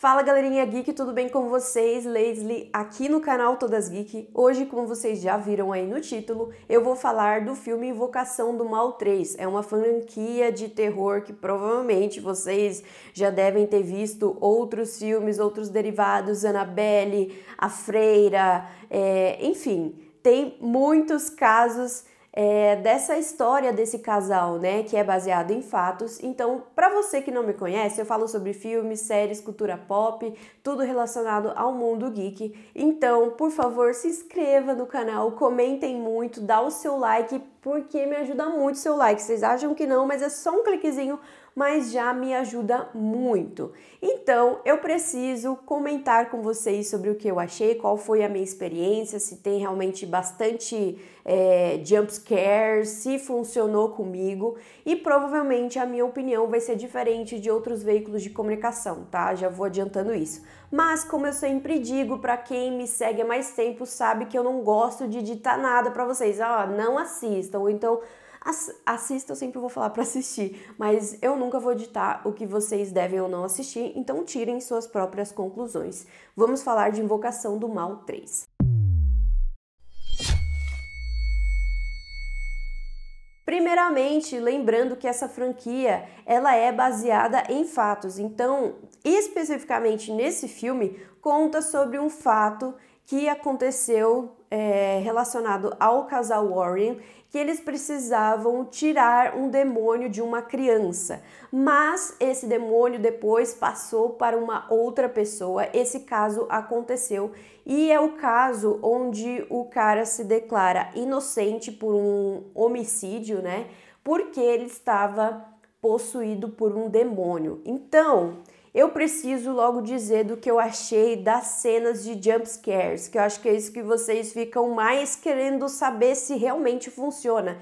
Fala galerinha geek, tudo bem com vocês? Leslie aqui no canal Todas Geek. Hoje, como vocês já viram aí no título, eu vou falar do filme Invocação do Mal 3. É uma franquia de terror que provavelmente vocês já devem ter visto outros filmes, outros derivados, Annabelle, A Freira, é, enfim, tem muitos casos é, dessa história desse casal, né, que é baseado em fatos. Então, para você que não me conhece, eu falo sobre filmes, séries, cultura pop, tudo relacionado ao mundo geek. Então, por favor, se inscreva no canal, comentem muito, dá o seu like, porque me ajuda muito o seu like. Vocês acham que não, mas é só um cliquezinho mas já me ajuda muito. Então, eu preciso comentar com vocês sobre o que eu achei, qual foi a minha experiência, se tem realmente bastante é, jump scare, se funcionou comigo e provavelmente a minha opinião vai ser diferente de outros veículos de comunicação, tá? Já vou adiantando isso. Mas como eu sempre digo, para quem me segue há mais tempo sabe que eu não gosto de ditar nada para vocês, ah, não assistam, então assista, eu sempre vou falar para assistir, mas eu nunca vou ditar o que vocês devem ou não assistir, então tirem suas próprias conclusões. Vamos falar de Invocação do Mal 3. Primeiramente, lembrando que essa franquia ela é baseada em fatos. Então, especificamente nesse filme, conta sobre um fato que aconteceu é, relacionado ao casal Warren que eles precisavam tirar um demônio de uma criança, mas esse demônio depois passou para uma outra pessoa. Esse caso aconteceu e é o caso onde o cara se declara inocente por um homicídio, né? Porque ele estava possuído por um demônio. Então, eu preciso logo dizer do que eu achei das cenas de jump scares, que eu acho que é isso que vocês ficam mais querendo saber se realmente funciona.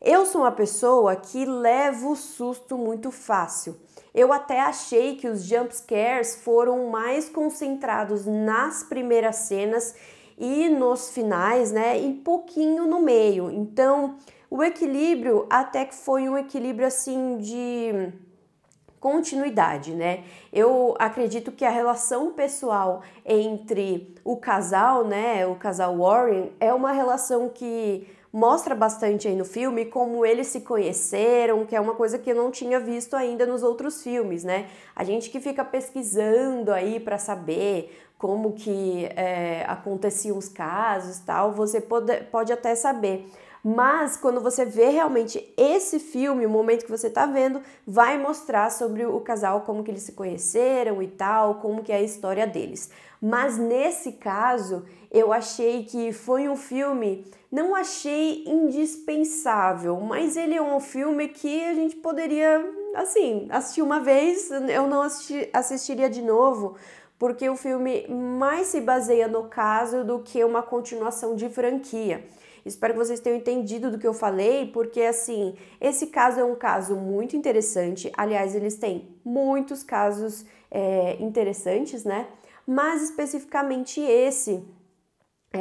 Eu sou uma pessoa que leva o susto muito fácil. Eu até achei que os jump scares foram mais concentrados nas primeiras cenas e nos finais, né? E pouquinho no meio. Então, o equilíbrio até que foi um equilíbrio assim de continuidade, né? Eu acredito que a relação pessoal entre o casal, né, o casal Warren, é uma relação que mostra bastante aí no filme como eles se conheceram, que é uma coisa que eu não tinha visto ainda nos outros filmes, né? A gente que fica pesquisando aí para saber como que é, aconteciam os casos, tal, você pode, pode até saber. Mas quando você vê realmente esse filme, o momento que você está vendo, vai mostrar sobre o casal, como que eles se conheceram e tal, como que é a história deles. Mas nesse caso, eu achei que foi um filme, não achei indispensável, mas ele é um filme que a gente poderia, assim, assistir uma vez, eu não assisti, assistiria de novo, porque o filme mais se baseia no caso do que uma continuação de franquia. Espero que vocês tenham entendido do que eu falei, porque assim, esse caso é um caso muito interessante. Aliás, eles têm muitos casos é, interessantes, né? Mas especificamente esse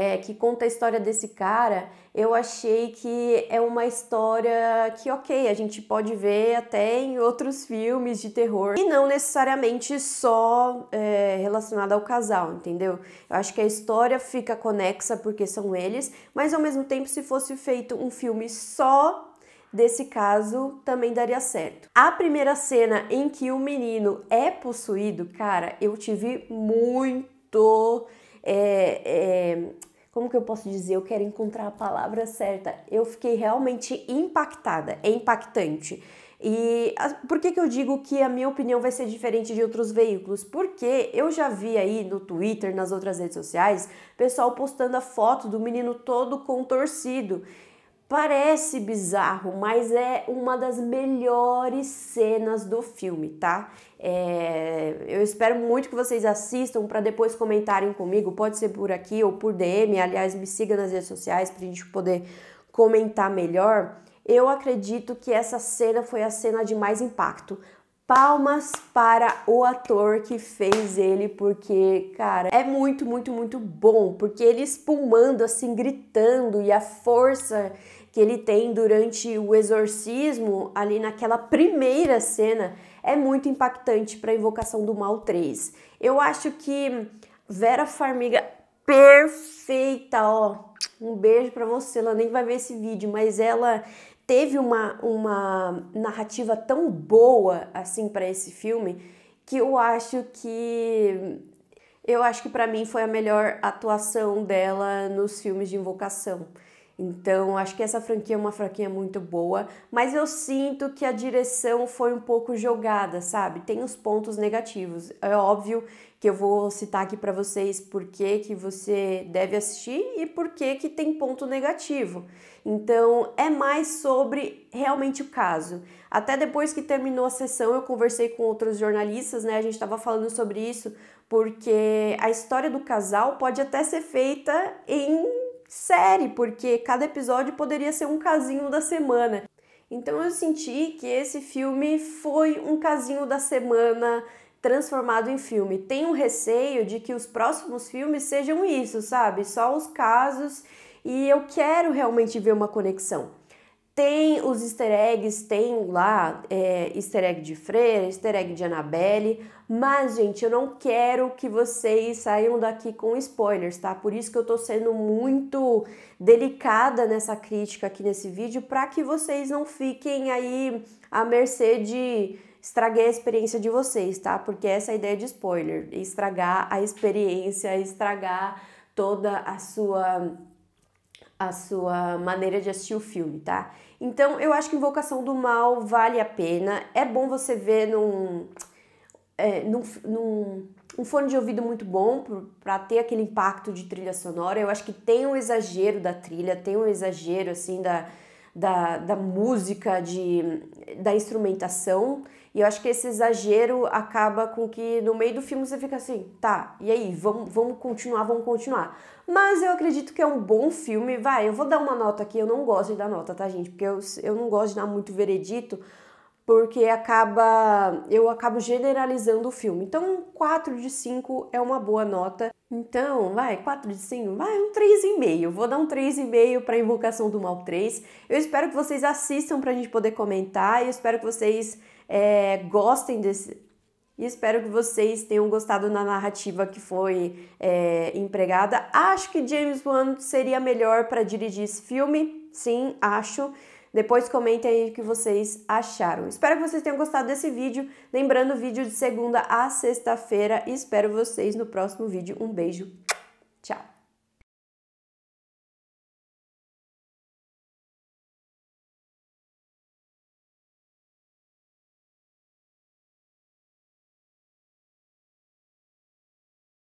é, que conta a história desse cara, eu achei que é uma história que, ok, a gente pode ver até em outros filmes de terror e não necessariamente só é, relacionada ao casal, entendeu? Eu acho que a história fica conexa porque são eles, mas ao mesmo tempo, se fosse feito um filme só desse caso também daria certo. A primeira cena em que o menino é possuído, cara, eu tive muito é, é, como que eu posso dizer? Eu quero encontrar a palavra certa. Eu fiquei realmente impactada, é impactante. E por que, que eu digo que a minha opinião vai ser diferente de outros veículos? Porque eu já vi aí no Twitter, nas outras redes sociais, pessoal postando a foto do menino todo contorcido. Parece bizarro, mas é uma das melhores cenas do filme, tá? É, eu espero muito que vocês assistam para depois comentarem comigo. Pode ser por aqui ou por DM. Aliás, me siga nas redes sociais para a gente poder comentar melhor. Eu acredito que essa cena foi a cena de mais impacto, Palmas para o ator que fez ele, porque, cara, é muito, muito, muito bom. Porque ele espumando, assim, gritando, e a força que ele tem durante o exorcismo, ali naquela primeira cena, é muito impactante para a Invocação do Mal 3. Eu acho que Vera Farmiga, perfeita, ó. Um beijo para você, ela nem vai ver esse vídeo, mas ela teve uma, uma narrativa tão boa assim para esse filme que eu acho que eu acho que para mim foi a melhor atuação dela nos filmes de invocação. Então, acho que essa franquia é uma franquia muito boa, mas eu sinto que a direção foi um pouco jogada, sabe? Tem os pontos negativos. É óbvio que eu vou citar aqui para vocês por que, que você deve assistir e por que, que tem ponto negativo. Então, é mais sobre realmente o caso. Até depois que terminou a sessão, eu conversei com outros jornalistas, né? A gente estava falando sobre isso, porque a história do casal pode até ser feita em série, porque cada episódio poderia ser um casinho da semana. Então eu senti que esse filme foi um casinho da semana transformado em filme. Tenho receio de que os próximos filmes sejam isso, sabe? Só os casos e eu quero realmente ver uma conexão. Tem os easter eggs, tem lá é, easter egg de Freira, easter egg de Annabelle, mas, gente, eu não quero que vocês saiam daqui com spoilers, tá? Por isso que eu tô sendo muito delicada nessa crítica aqui nesse vídeo, para que vocês não fiquem aí à mercê de estraguei a experiência de vocês, tá? Porque essa é a ideia de spoiler, estragar a experiência, estragar toda a sua a sua maneira de assistir o filme, tá? Então, eu acho que Invocação do Mal vale a pena. É bom você ver num, é, num, num um fone de ouvido muito bom para ter aquele impacto de trilha sonora. Eu acho que tem um exagero da trilha, tem um exagero assim da, da, da música, de, da instrumentação. E eu acho que esse exagero acaba com que no meio do filme você fica assim, tá, e aí, vamos, vamos continuar, vamos continuar. Mas eu acredito que é um bom filme, vai, eu vou dar uma nota aqui, eu não gosto de dar nota, tá, gente? Porque eu, eu não gosto de dar muito veredito, porque acaba eu acabo generalizando o filme. Então, 4 de 5 é uma boa nota. Então, vai, 4 de 5, vai um 3,5. Vou dar um 3,5 para Invocação do Mal 3. Eu espero que vocês assistam para a gente poder comentar e eu espero que vocês é, gostem desse. E espero que vocês tenham gostado da narrativa que foi é, empregada. Acho que James Wan seria melhor para dirigir esse filme, sim, acho. Depois comentem aí o que vocês acharam. Espero que vocês tenham gostado desse vídeo. Lembrando, vídeo de segunda a sexta-feira. Espero vocês no próximo vídeo. Um beijo. Tchau.